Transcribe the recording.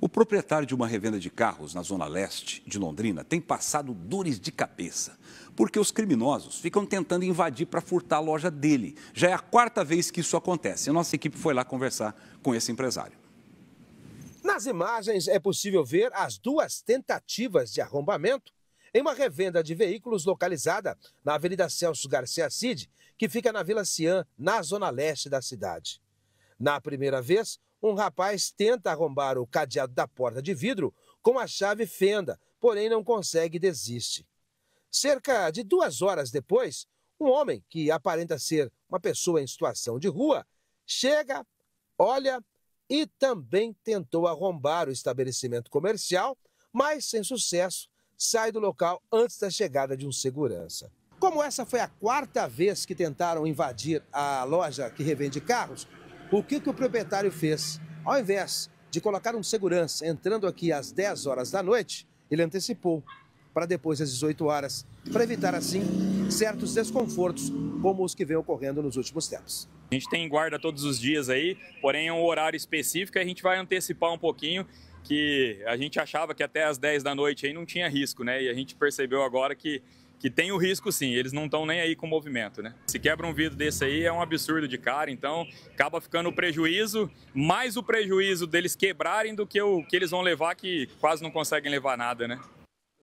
O proprietário de uma revenda de carros na zona leste de Londrina tem passado dores de cabeça, porque os criminosos ficam tentando invadir para furtar a loja dele. Já é a quarta vez que isso acontece. A nossa equipe foi lá conversar com esse empresário. Nas imagens é possível ver as duas tentativas de arrombamento em uma revenda de veículos localizada na Avenida Celso Garcia Cid, que fica na Vila Cian, na zona leste da cidade. Na primeira vez, um rapaz tenta arrombar o cadeado da porta de vidro com a chave fenda, porém não consegue e desiste. Cerca de duas horas depois, um homem, que aparenta ser uma pessoa em situação de rua, chega, olha e também tentou arrombar o estabelecimento comercial, mas sem sucesso, sai do local antes da chegada de um segurança. Como essa foi a quarta vez que tentaram invadir a loja que revende carros, o que, que o proprietário fez? Ao invés de colocar um segurança entrando aqui às 10 horas da noite, ele antecipou para depois às 18 horas, para evitar assim certos desconfortos como os que vêm ocorrendo nos últimos tempos. A gente tem guarda todos os dias aí, porém é um horário específico, a gente vai antecipar um pouquinho que a gente achava que até às 10 da noite aí não tinha risco, né? E a gente percebeu agora que que tem o risco sim, eles não estão nem aí com o movimento, né? Se quebra um vidro desse aí é um absurdo de cara, então acaba ficando o prejuízo, mais o prejuízo deles quebrarem do que o que eles vão levar que quase não conseguem levar nada, né?